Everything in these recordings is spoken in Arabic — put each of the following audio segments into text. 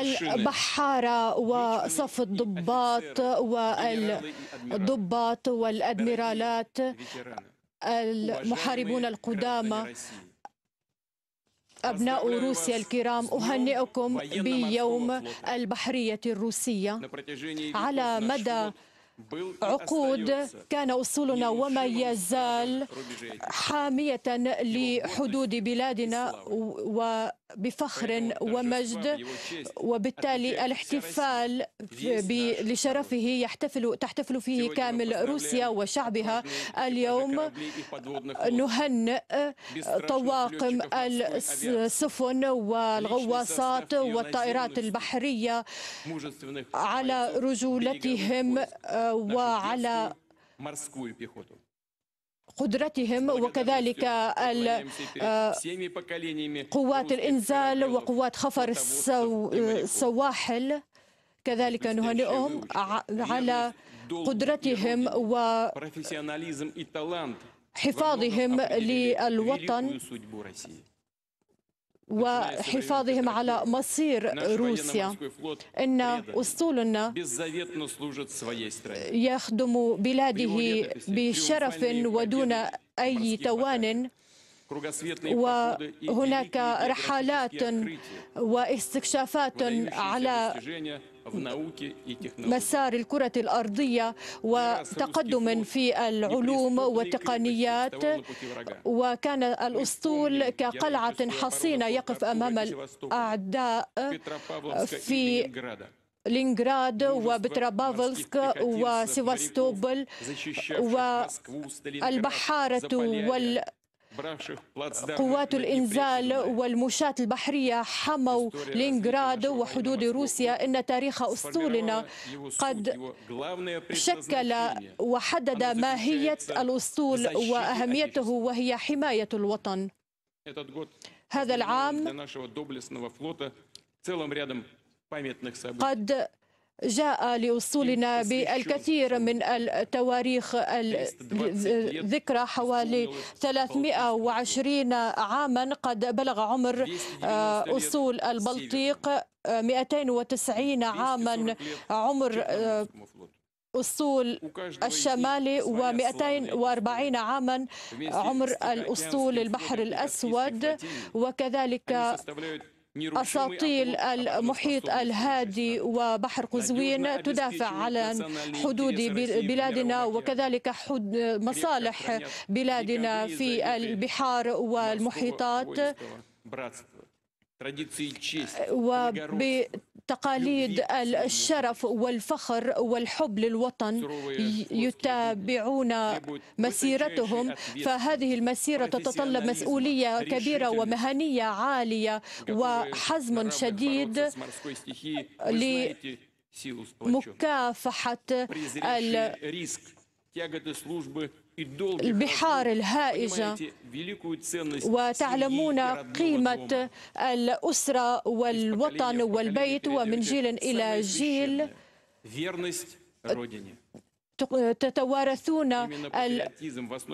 البحارة وصف الضباط والضباط والأدميرالات المحاربون القدامى أبناء روسيا الكرام أهنئكم بيوم البحرية الروسية على مدى عقود كان أصولنا وما يزال حامية لحدود بلادنا وبفخر ومجد وبالتالي الاحتفال لشرفه يحتفل تحتفل فيه كامل روسيا وشعبها اليوم نهنئ طواقم السفن والغواصات والطائرات البحرية على رجولتهم وعلى قدرتهم وكذلك قوات الإنزال وقوات خفر السواحل كذلك نهنئهم على قدرتهم و حفاظهم للوطن وحفاظهم على مصير روسيا إن أسطولنا يخدم بلاده بشرف ودون أي توان وهناك رحلات واستكشافات على مسار الكرة الأرضية وتقدم في العلوم والتقنيات وكان الأسطول كقلعة حصينة يقف أمام الأعداء في لينغراد وبترابافلسك وسيفاستوبل والبحارة وال قوات الإنزال والمشاة البحرية حموا لينغراد وحدود روسيا إن تاريخ أسطولنا قد شكل وحدد ماهية الأسطول وأهميته وهي حماية الوطن هذا العام قد جاء لوصولنا بالكثير من التواريخ الذكرى حوالي 320 عاما قد بلغ عمر آه، أصول البلطيق 290 آه، عاما عمر أسطول آه، الشمالي و240 عاما عمر الأسطول البحر الأسود وكذلك أساطيل المحيط الهادي وبحر قزوين تدافع على حدود بلادنا وكذلك حد مصالح بلادنا في البحار والمحيطات وب تقاليد الشرف والفخر والحب للوطن يتابعون مسيرتهم فهذه المسيرة تتطلب مسؤولية كبيرة ومهنية عالية وحزم شديد لمكافحة البحار الهائجة وتعلمون قيمة الأسرة والوطن والبيت ومن جيل إلى جيل تتوارثون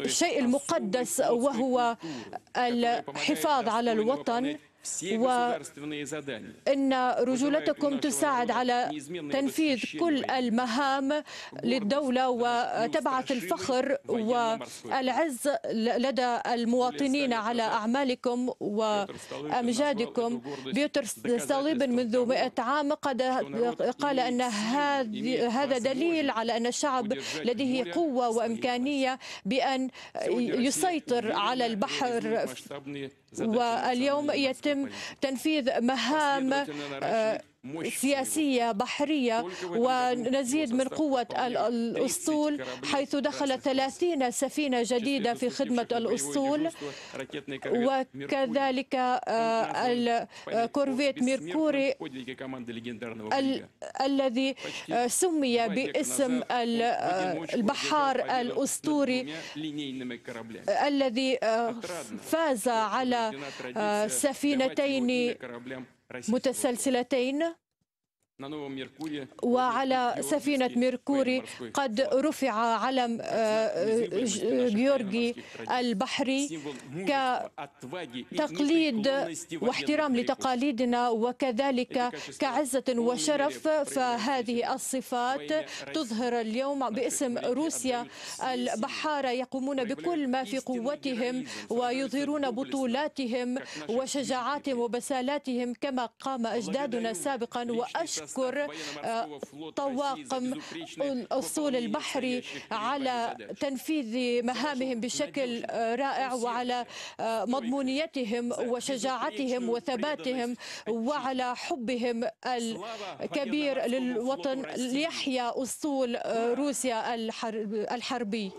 الشيء المقدس وهو الحفاظ على الوطن وأن رجولتكم تساعد على تنفيذ كل المهام للدولة وتبعث الفخر والعز لدى المواطنين على أعمالكم وأمجادكم بيوتر ستاليب منذ مئة عام قد قال أن هذا دليل على أن الشعب لديه قوة وإمكانية بأن يسيطر على البحر واليوم يتم تنفيذ مهام سياسية بحرية ونزيد من قوة طيب، الأسطول حيث دخل 30 سفينة جديدة في خدمة الأسطول وكذلك آه، الكورفيت ميركوري الذي آه، سمي باسم آه، البحار الأسطوري الذي فاز على سفينتين Mutassel silatéin وعلى سفينة ميركوري قد رفع علم آه، آه، جيورجي البحري كتقليد واحترام لتقاليدنا وكذلك كعزة وشرف فهذه الصفات تظهر اليوم باسم روسيا البحارة يقومون بكل ما في قوتهم ويظهرون بطولاتهم وشجاعاتهم وبسالاتهم كما قام أجدادنا سابقا وأشكر يذكر آه، طواقم اصول البحري على تنفيذ مهامهم بشكل رائع وعلى آه، مضمونيتهم وشجاعتهم وثباتهم وعلى حبهم الكبير للوطن ليحيا أسطول آه، روسيا الحربي